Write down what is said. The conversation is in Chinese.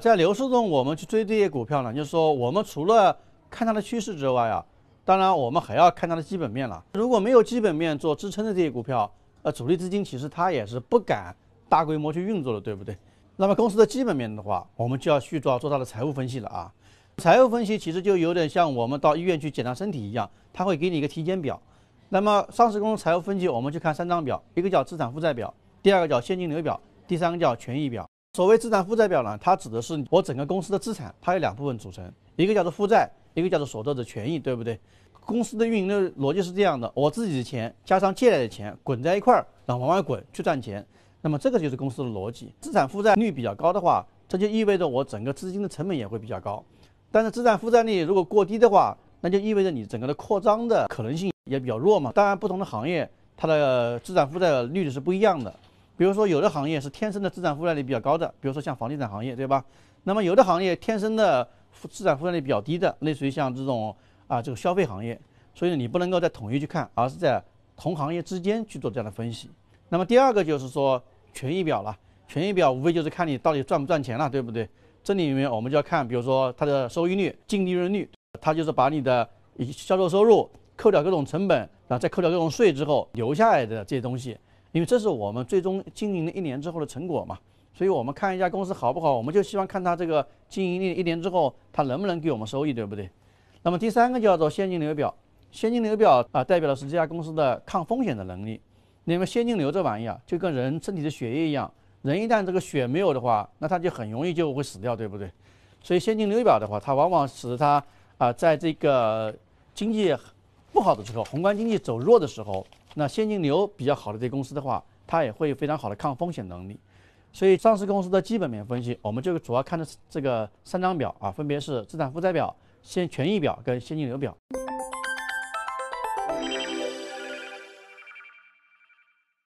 在牛市中，我们去追这些股票呢，就是说我们除了看它的趋势之外啊，当然我们还要看它的基本面了。如果没有基本面做支撑的这些股票，呃，主力资金其实它也是不敢大规模去运作的，对不对？那么公司的基本面的话，我们就要去做做它的财务分析了啊。财务分析其实就有点像我们到医院去检查身体一样，它会给你一个体检表。那么上市公司财务分析，我们去看三张表，一个叫资产负债表，第二个叫现金流表，第三个叫权益表。所谓资产负债表呢，它指的是我整个公司的资产，它有两部分组成，一个叫做负债，一个叫做所得的权益，对不对？公司的运营的逻辑是这样的：我自己的钱加上借来的钱滚在一块儿，然后往外滚去赚钱。那么这个就是公司的逻辑。资产负债率比较高的话，这就意味着我整个资金的成本也会比较高；但是资产负债率如果过低的话，那就意味着你整个的扩张的可能性也比较弱嘛。当然，不同的行业它的资产负债率是不一样的。比如说，有的行业是天生的资产负债率比较高的，比如说像房地产行业，对吧？那么有的行业天生的资产负债率比较低的，类似于像这种啊，这个消费行业。所以你不能够在统一去看，而是在同行业之间去做这样的分析。那么第二个就是说权益表了，权益表无非就是看你到底赚不赚钱了，对不对？这里面我们就要看，比如说它的收益率、净利润率，它就是把你的销售收入扣掉各种成本，然后再扣掉各种税之后留下来的这些东西。因为这是我们最终经营了一年之后的成果嘛，所以我们看一家公司好不好，我们就希望看它这个经营了一年之后，它能不能给我们收益，对不对？那么第三个叫做现金流表，现金流表啊，代表的是这家公司的抗风险的能力。因为现金流这玩意啊，就跟人身体的血液一样，人一旦这个血没有的话，那他就很容易就会死掉，对不对？所以现金流表的话，它往往使它啊，在这个经济不好的时候，宏观经济走弱的时候。那现金流比较好的这些公司的话，它也会有非常好的抗风险能力，所以上市公司的基本面分析，我们就主要看的这个三张表啊，分别是资产负债表、先权益表跟现金流表。